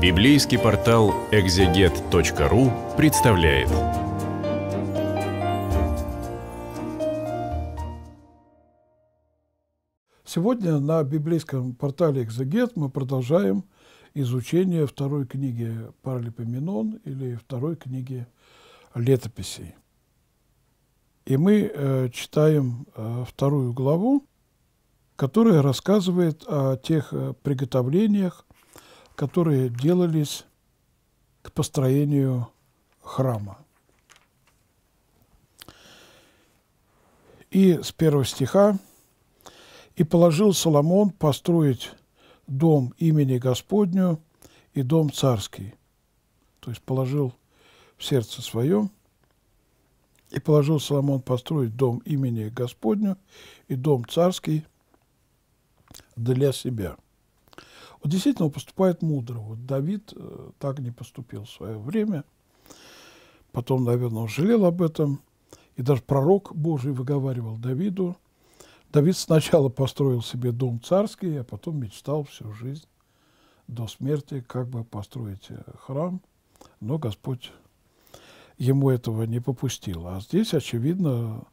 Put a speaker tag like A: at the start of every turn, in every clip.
A: Библейский портал экзегет.ру представляет. Сегодня на библейском портале «Экзегет» мы продолжаем изучение второй книги «Паралипоменон» или второй книги летописей. И мы э, читаем э, вторую главу, которая рассказывает о тех э, приготовлениях, которые делались к построению храма. И с первого стиха «И положил Соломон построить дом имени Господню и дом царский». То есть положил в сердце своем. «И положил Соломон построить дом имени Господню и дом царский для себя». Вот действительно он поступает мудро. Вот Давид э, так не поступил в свое время. Потом, наверное, он жалел об этом. И даже пророк Божий выговаривал Давиду. Давид сначала построил себе дом царский, а потом мечтал всю жизнь до смерти, как бы построить э, храм. Но Господь ему этого не попустил. А здесь, очевидно,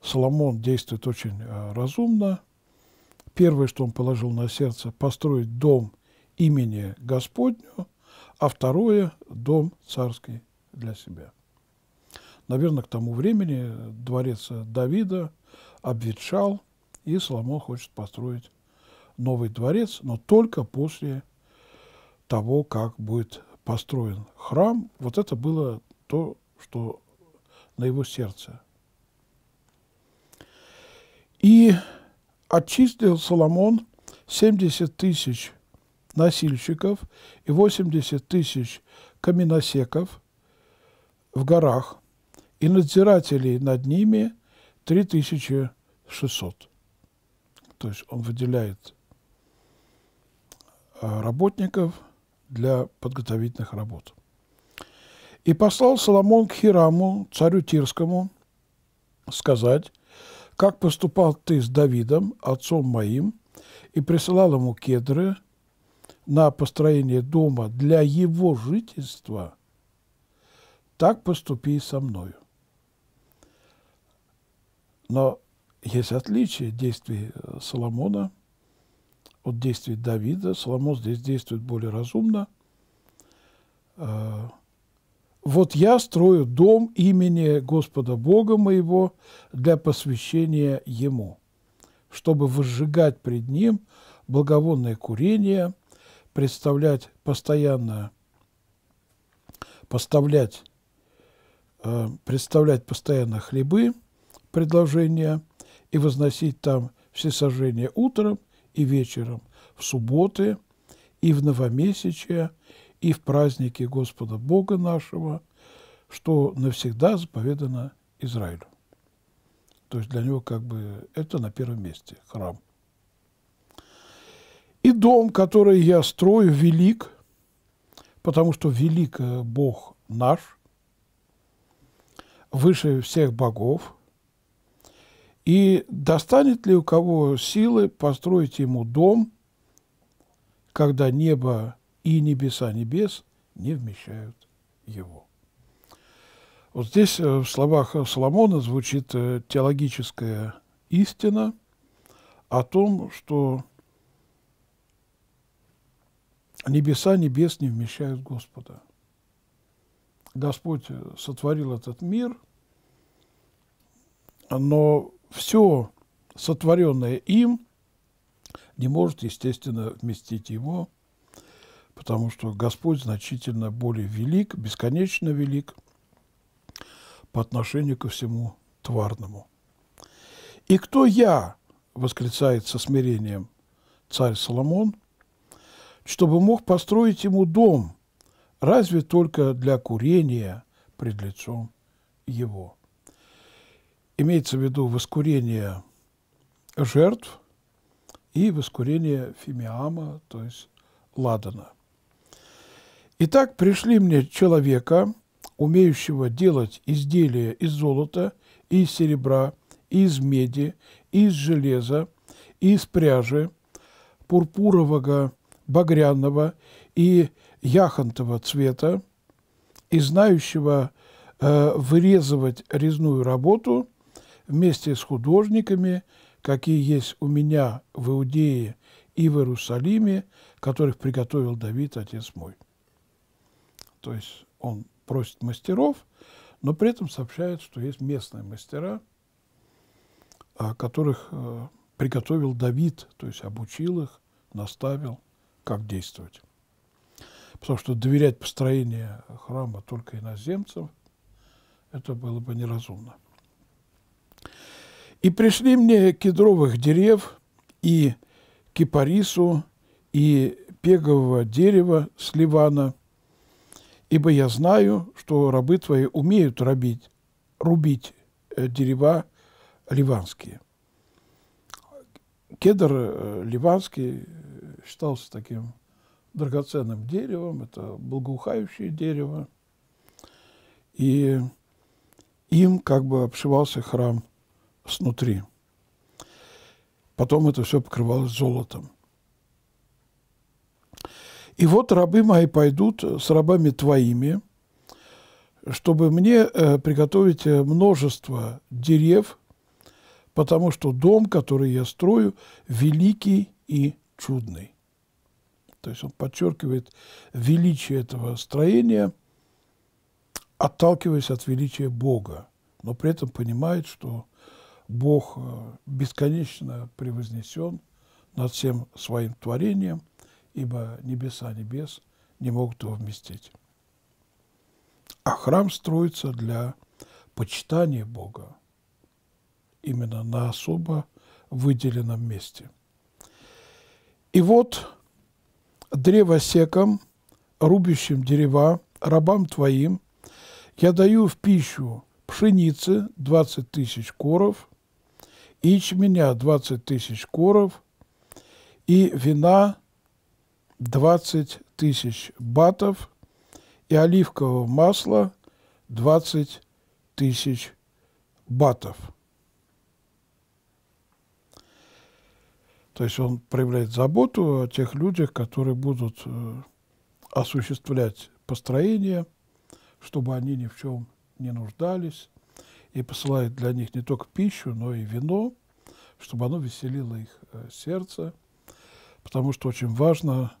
A: Соломон действует очень э, разумно – Первое, что он положил на сердце, построить дом имени Господню, а второе – дом царский для себя. Наверное, к тому времени дворец Давида обветшал, и Соломон хочет построить новый дворец, но только после того, как будет построен храм. Вот это было то, что на его сердце. И отчислил Соломон 70 тысяч носильщиков и 80 тысяч каменосеков в горах и надзирателей над ними 3600. То есть он выделяет а, работников для подготовительных работ. И послал Соломон к Хираму, царю Тирскому, сказать, как поступал ты с Давидом, отцом моим, и присылал ему кедры на построение дома для его жительства, так поступи со мною. Но есть отличие действий Соломона от действий Давида. Соломон здесь действует более разумно а, – вот я строю дом имени Господа Бога моего для посвящения Ему, чтобы возжигать пред Ним благовонное курение, представлять постоянно, поставлять, э, представлять постоянно хлебы, предложения, и возносить там всесожжение утром и вечером, в субботы и в новомесячие, и в празднике Господа Бога нашего, что навсегда заповедано Израилю. То есть для него как бы это на первом месте храм. И дом, который я строю, велик, потому что велик э, Бог наш, выше всех богов. И достанет ли у кого силы построить ему дом, когда небо и небеса небес не вмещают его. Вот здесь э, в словах Соломона звучит э, теологическая истина о том, что небеса небес не вмещают Господа. Господь э, сотворил этот мир, но все сотворенное им не может, естественно, вместить его – потому что Господь значительно более велик, бесконечно велик по отношению ко всему тварному. «И кто я?» – восклицает со смирением царь Соломон, «чтобы мог построить ему дом, разве только для курения пред лицом его». Имеется в виду воскурение жертв и воскурение фимиама, то есть ладана – Итак, пришли мне человека, умеющего делать изделия из золота, из серебра, из меди, из железа, из пряжи, пурпурового, багряного и яхонтового цвета, и знающего э, вырезывать резную работу вместе с художниками, какие есть у меня в Иудее и в Иерусалиме, которых приготовил Давид, отец мой. То есть он просит мастеров, но при этом сообщает, что есть местные мастера, а, которых э, приготовил Давид, то есть обучил их, наставил, как действовать. Потому что доверять построение храма только иноземцам, это было бы неразумно. «И пришли мне кедровых дерев, и кипарису, и пегового дерева с Ливана – ибо я знаю, что рабы твои умеют рубить, рубить э, дерева ливанские. Кедр э, ливанский э, считался таким драгоценным деревом, это благоухающее дерево. И им как бы обшивался храм снутри. Потом это все покрывалось золотом. И вот рабы мои пойдут с рабами твоими, чтобы мне э, приготовить э, множество дерев, потому что дом, который я строю, великий и чудный. То есть он подчеркивает величие этого строения, отталкиваясь от величия Бога, но при этом понимает, что Бог э, бесконечно превознесен над всем своим творением – ибо небеса небес не могут его вместить. А храм строится для почитания Бога именно на особо выделенном месте. И вот древосекам, рубящим дерева, рабам твоим, я даю в пищу пшеницы 20 тысяч коров, ячменя 20 тысяч коров и вина 20 тысяч батов и оливкового масла 20 тысяч батов. То есть он проявляет заботу о тех людях, которые будут э, осуществлять построение, чтобы они ни в чем не нуждались, и посылает для них не только пищу, но и вино, чтобы оно веселило их э, сердце, потому что очень важно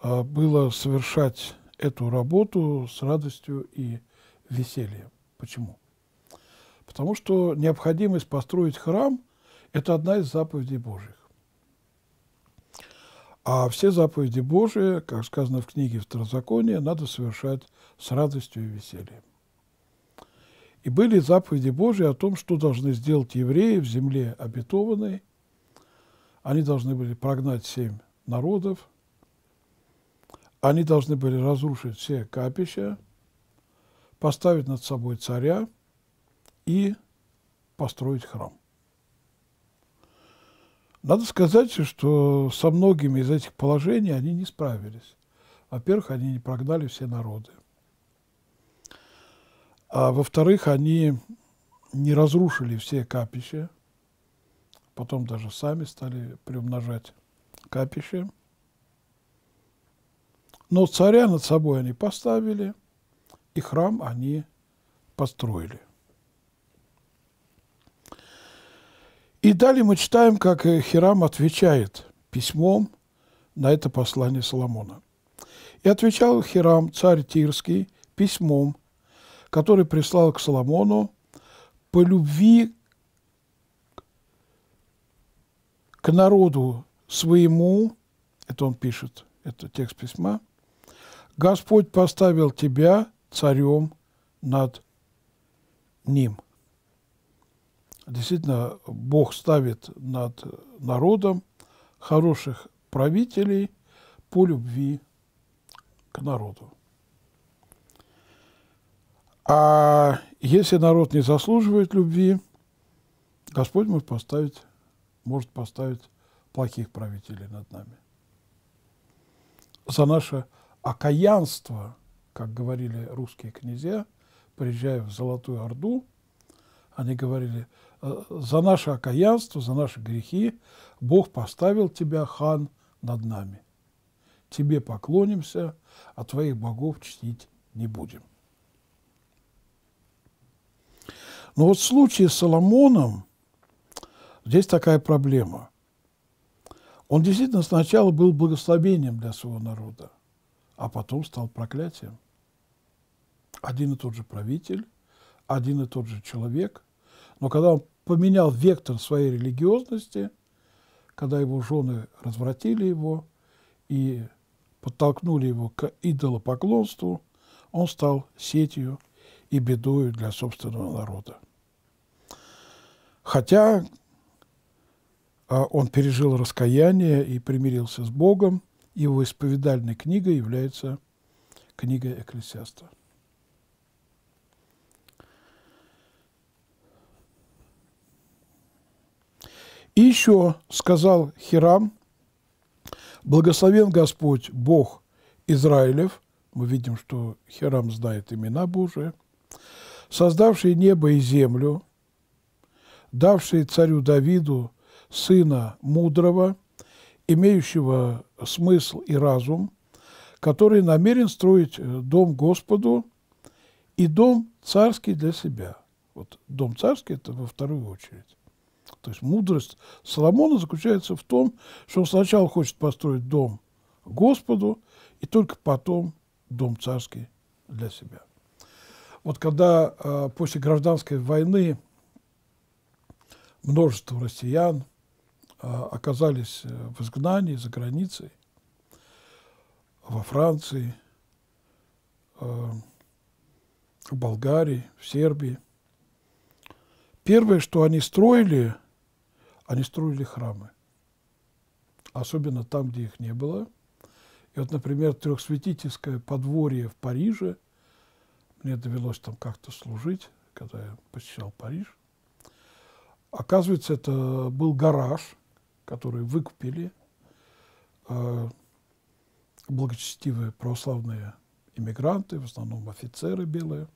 A: а, было совершать эту работу с радостью и весельем. Почему? Потому что необходимость построить храм – это одна из заповедей Божьих. А все заповеди Божьи, как сказано в книге Второзакония, надо совершать с радостью и весельем. И были заповеди Божьи о том, что должны сделать евреи в земле обетованной. Они должны были прогнать семь народов – они должны были разрушить все капища, поставить над собой царя и построить храм. Надо сказать, что со многими из этих положений они не справились. Во-первых, они не прогнали все народы. А во-вторых, они не разрушили все капища, потом даже сами стали приумножать капища. Но царя над собой они поставили, и храм они построили. И далее мы читаем, как Хирам отвечает письмом на это послание Соломона. И отвечал Хирам, царь Тирский, письмом, который прислал к Соломону по любви к народу своему, это он пишет, это текст письма, Господь поставил тебя царем над ним. Действительно, Бог ставит над народом хороших правителей по любви к народу. А если народ не заслуживает любви, Господь может поставить, может поставить плохих правителей над нами за наше окаянство, как говорили русские князья, приезжая в Золотую Орду, они говорили, «Э, за наше окаянство, за наши грехи Бог поставил тебя, хан, над нами. Тебе поклонимся, а твоих богов чтить не будем. Но вот в случае с Соломоном здесь такая проблема. Он действительно сначала был благословением для своего народа а потом стал проклятием. Один и тот же правитель, один и тот же человек, но когда он поменял вектор своей религиозности, когда его жены развратили его и подтолкнули его к идолопоклонству, он стал сетью и бедою для собственного народа. Хотя а, он пережил раскаяние и примирился с Богом, его исповедальной книгой является книга Экклесиаста. И еще сказал Хирам, «Благословен Господь, Бог Израилев». Мы видим, что Хирам знает имена Божие, «Создавший небо и землю, давший царю Давиду сына мудрого, имеющего смысл и разум, который намерен строить э, дом Господу и дом царский для себя. Вот дом царский – это во вторую очередь. То есть мудрость Соломона заключается в том, что он сначала хочет построить дом Господу, и только потом дом царский для себя. Вот когда э, после гражданской войны множество россиян а, оказались э, в изгнании за границей, во Франции, а, в Болгарии, в Сербии. Первое, что они строили, они строили храмы. Особенно там, где их не было. И вот, например, трехсвятительское подворье в Париже, мне довелось там как-то служить, когда я посещал Париж, оказывается, это был гараж – которые выкупили э, благочестивые православные иммигранты, в основном офицеры белые.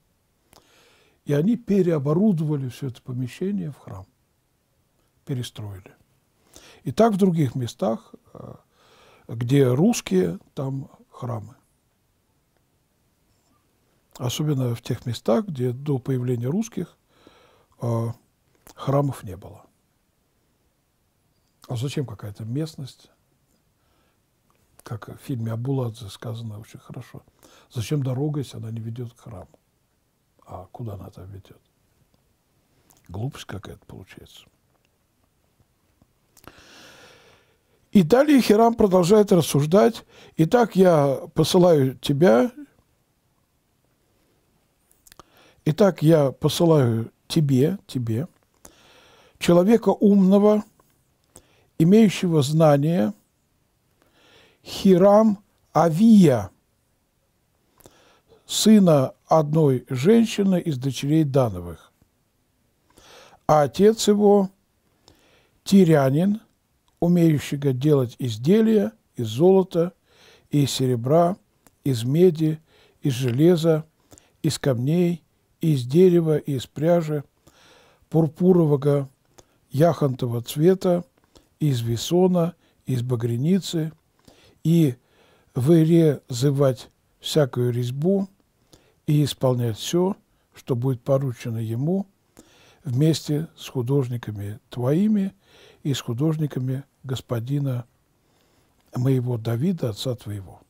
A: И они переоборудовали все это помещение в храм, перестроили. И так в других местах, э, где русские, там храмы. Особенно в тех местах, где до появления русских э, храмов не было. А зачем какая-то местность? Как в фильме Абуладзе сказано очень хорошо. Зачем дорога, если она не ведет к храму? А куда она там ведет? Глупость какая-то получается. И далее Хирам продолжает рассуждать. «Итак, я посылаю тебя, итак, я посылаю тебе, тебе, человека умного, имеющего знания Хирам Авия, сына одной женщины из дочерей Дановых. А отец его – тирянин, умеющий делать изделия из золота и из серебра, из меди, из железа, из камней, из дерева, из пряжи, пурпурового, яхонтового цвета, из весона, из багреницы, и вырезывать всякую резьбу и исполнять все, что будет поручено ему вместе с художниками твоими и с художниками господина моего Давида, отца твоего.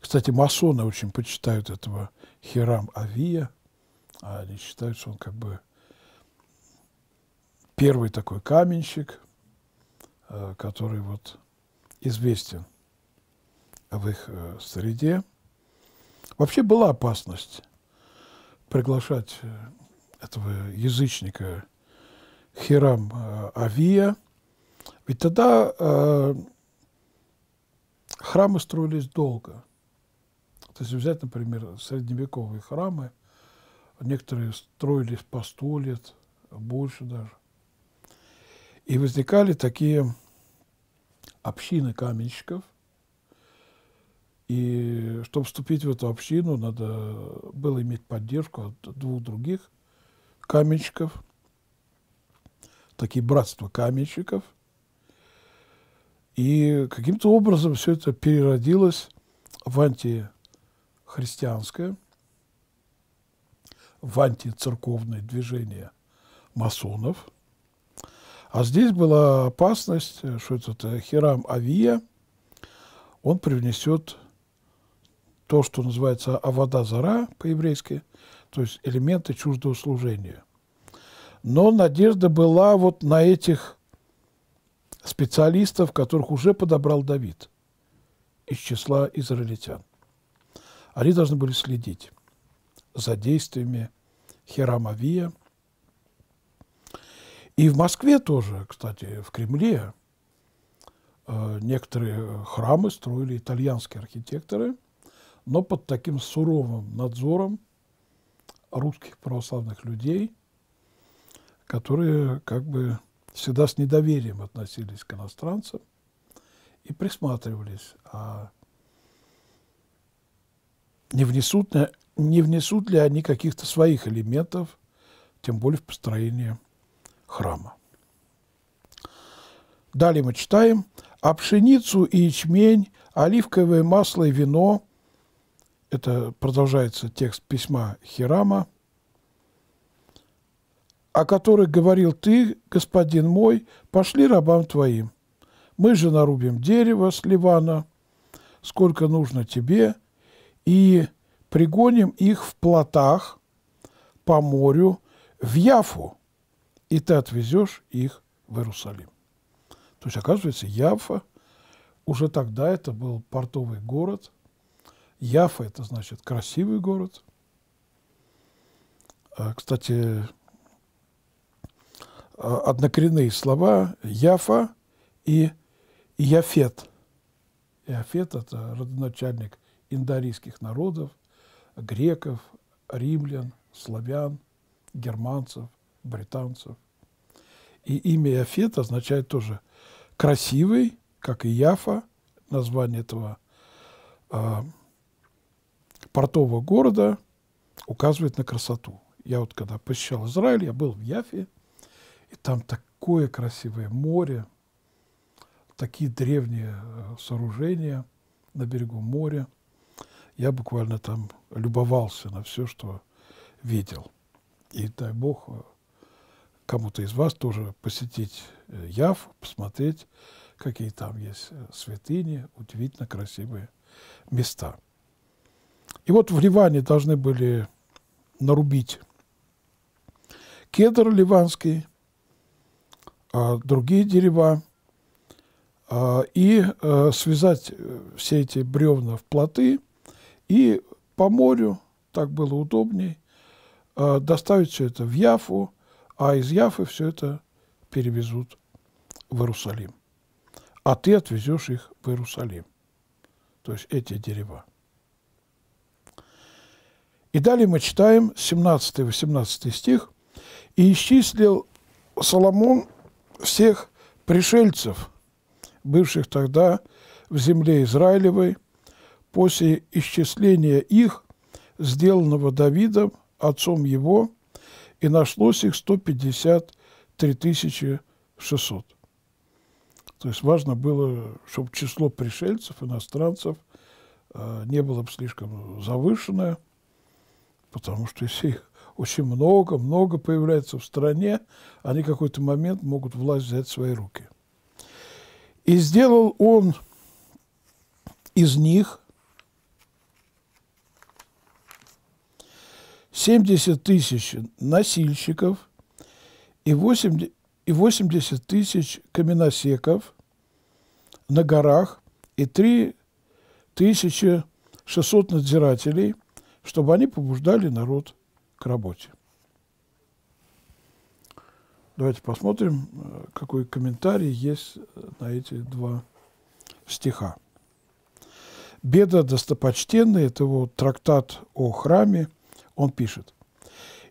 A: Кстати, масоны очень почитают этого Хирам Авия, а они считают, что он как бы первый такой каменщик, э, который вот известен в их э, среде. Вообще была опасность приглашать э, этого язычника Хирам Авия, ведь тогда храмы строились долго. То есть взять, например, средневековые храмы, некоторые строились по сто лет, больше даже. И возникали такие общины каменщиков. И чтобы вступить в эту общину, надо было иметь поддержку от двух других каменщиков, такие братства каменщиков. И каким-то образом все это переродилось в антихристианское, в антицерковное движение масонов – а здесь была опасность, э, что этот э, Хирам Авия, он привнесет то, что называется авода зара по-еврейски, то есть элементы чуждого служения. Но надежда была вот на этих специалистов, которых уже подобрал Давид из числа израильтян. Они должны были следить за действиями Хирамавия, и в Москве тоже, кстати, в Кремле э, некоторые храмы строили итальянские архитекторы, но под таким суровым надзором русских православных людей, которые как бы всегда с недоверием относились к иностранцам и присматривались, а не внесут, не внесут ли они каких-то своих элементов, тем более в построение храма. Далее мы читаем, а пшеницу и ячмень, оливковое масло и вино, это продолжается текст письма Хирама, о которых говорил ты, господин мой, пошли рабам твоим. Мы же нарубим дерево с Ливана, сколько нужно тебе, и пригоним их в плотах по морю в Яфу, и ты отвезешь их в Иерусалим. То есть, оказывается, Яфа, уже тогда это был портовый город. Яфа – это значит красивый город. А, кстати, а, однокоренные слова Яфа и Яфет. Яфет – это родоначальник индорийских народов, греков, римлян, славян, германцев британцев. И имя Иофет означает тоже «красивый», как и Яфа, название этого э, портового города указывает на красоту. Я вот когда посещал Израиль, я был в Яфе, и там такое красивое море, такие древние э, сооружения на берегу моря. Я буквально там любовался на все, что видел. И дай бог э, кому-то из вас тоже посетить э, Яв, посмотреть, какие там есть э, святыни, удивительно красивые места. И вот в Ливане должны были нарубить кедр ливанский, а, другие дерева, а, и э, связать все эти бревна в плоты и по морю, так было удобней, а, доставить все это в Яфу, а из Яфы все это перевезут в Иерусалим. А ты отвезешь их в Иерусалим. То есть эти дерева. И далее мы читаем 17-18 стих. «И исчислил Соломон всех пришельцев, бывших тогда в земле Израилевой, после исчисления их, сделанного Давидом, отцом его, и нашлось их 153 600. То есть важно было, чтобы число пришельцев, иностранцев э, не было бы слишком завышенное, потому что если их очень много, много появляется в стране, они какой-то момент могут власть взять в свои руки. И сделал он из них 70 тысяч носильщиков и 80, и 80 тысяч каменосеков на горах и 3 600 надзирателей, чтобы они побуждали народ к работе. Давайте посмотрим, какой комментарий есть на эти два стиха. «Беда достопочтенная» – это его трактат о храме – он пишет.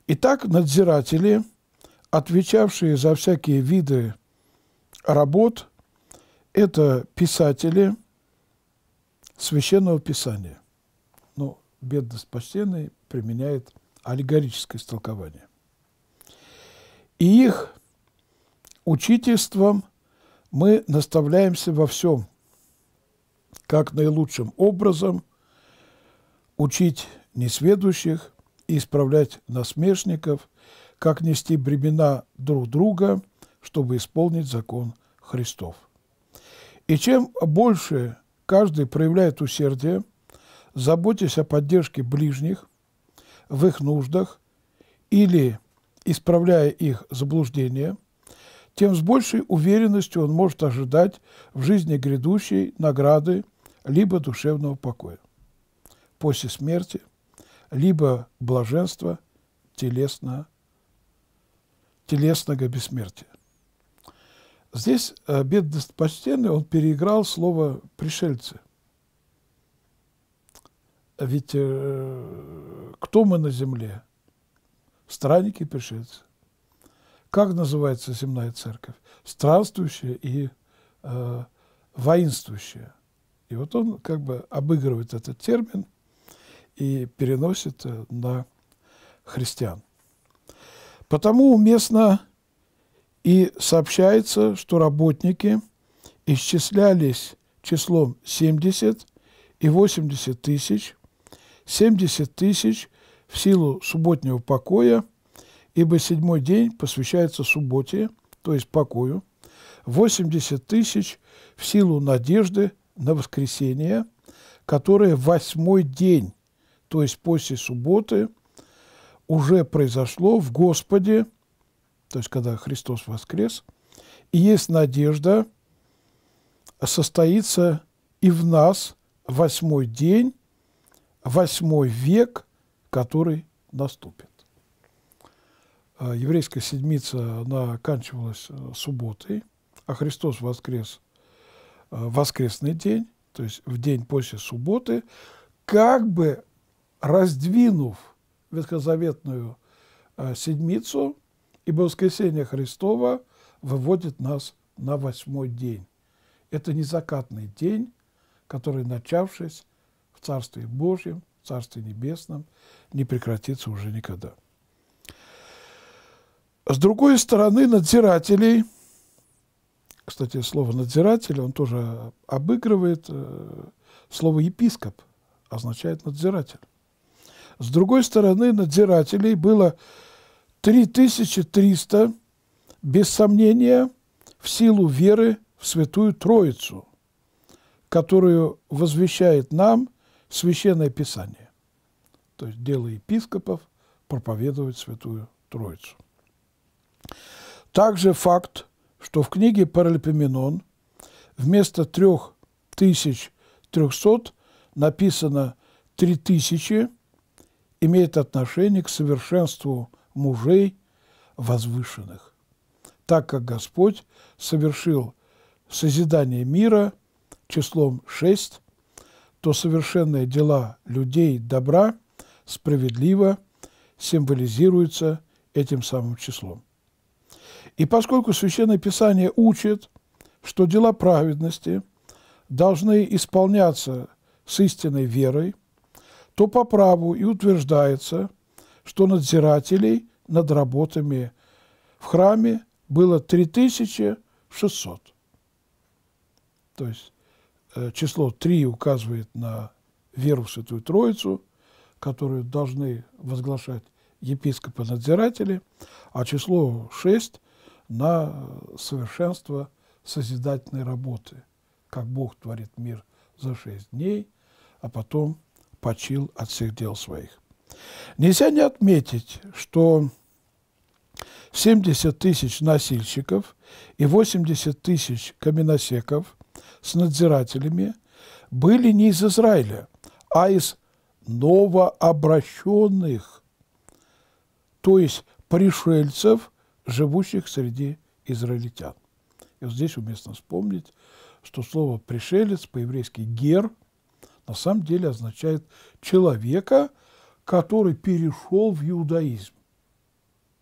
A: Итак, надзиратели, отвечавшие за всякие виды работ, это писатели Священного Писания. Ну, бедность почтенный применяет аллегорическое истолкование. И их учительством мы наставляемся во всем, как наилучшим образом учить несведущих – исправлять насмешников, как нести бремена друг друга, чтобы исполнить закон Христов. И чем больше каждый проявляет усердие, заботясь о поддержке ближних в их нуждах или исправляя их заблуждения, тем с большей уверенностью он может ожидать в жизни грядущей награды либо душевного покоя. После смерти – либо блаженство телесно, телесного бессмертия. Здесь э, бедность достопочтенный, он переиграл слово «пришельцы». Ведь э, кто мы на земле? Странники и пришельцы. Как называется земная церковь? Странствующая и э, воинствующая. И вот он как бы обыгрывает этот термин – и переносит э, на христиан. Потому уместно и сообщается, что работники исчислялись числом 70 и 80 тысяч, 70 тысяч в силу субботнего покоя, ибо седьмой день посвящается субботе, то есть покою, 80 тысяч в силу надежды на воскресенье, которое восьмой день то есть после субботы, уже произошло в Господе, то есть когда Христос воскрес, и есть надежда состоится и в нас восьмой день, восьмой век, который наступит. А, еврейская седмица, она оканчивалась э, субботой, а Христос воскрес э, воскресный день, то есть в день после субботы, как бы раздвинув ветхозаветную э, седмицу, ибо воскресение Христова выводит нас на восьмой день. Это не закатный день, который, начавшись в Царстве Божьем, в Царстве Небесном, не прекратится уже никогда. С другой стороны, надзирателей, кстати, слово «надзиратель» он тоже обыгрывает, э, слово «епископ» означает «надзиратель». С другой стороны, надзирателей было 3300, без сомнения, в силу веры в Святую Троицу, которую возвещает нам Священное Писание. То есть дело епископов проповедовать Святую Троицу. Также факт, что в книге Паралипоменон вместо 3300 написано 3000, имеет отношение к совершенству мужей возвышенных, так как Господь совершил созидание мира числом шесть, то совершенные дела людей добра справедливо символизируются этим самым числом. И поскольку Священное Писание учит, что дела праведности должны исполняться с истинной верой – то по праву и утверждается, что надзирателей над работами в храме было 3600. То есть э, число 3 указывает на веру в Святую Троицу, которую должны возглашать епископы-надзиратели, а число 6 на совершенство созидательной работы, как Бог творит мир за шесть дней, а потом – почил от всех дел своих. Нельзя не отметить, что 70 тысяч насильщиков и 80 тысяч каменосеков с надзирателями были не из Израиля, а из новообращенных, то есть пришельцев, живущих среди израильтян. И вот здесь уместно вспомнить, что слово «пришелец» по-еврейски «гер» – на самом деле означает человека, который перешел в иудаизм.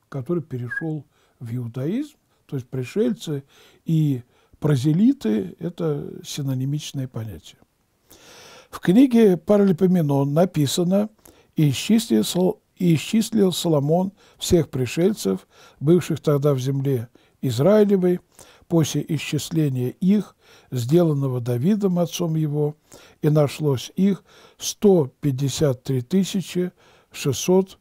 A: Который перешел в иудаизм, то есть пришельцы и прозелиты – это синонимичные понятия. В книге Паралипоменон написано «И исчислил, исчислил Соломон всех пришельцев, бывших тогда в земле Израилевой, после исчисления их, сделанного Давидом, отцом его, и нашлось их 153 600,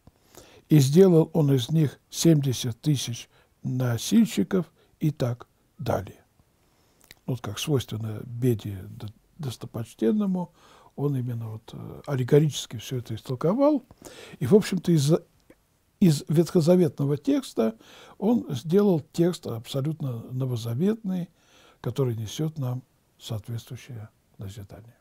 A: и сделал он из них 70 тысяч носильщиков и так далее. Вот как свойственно беде достопочтенному, он именно вот э, аллегорически все это истолковал. И, в общем-то, из из ветхозаветного текста он сделал текст абсолютно новозаветный, который несет нам соответствующее назидание.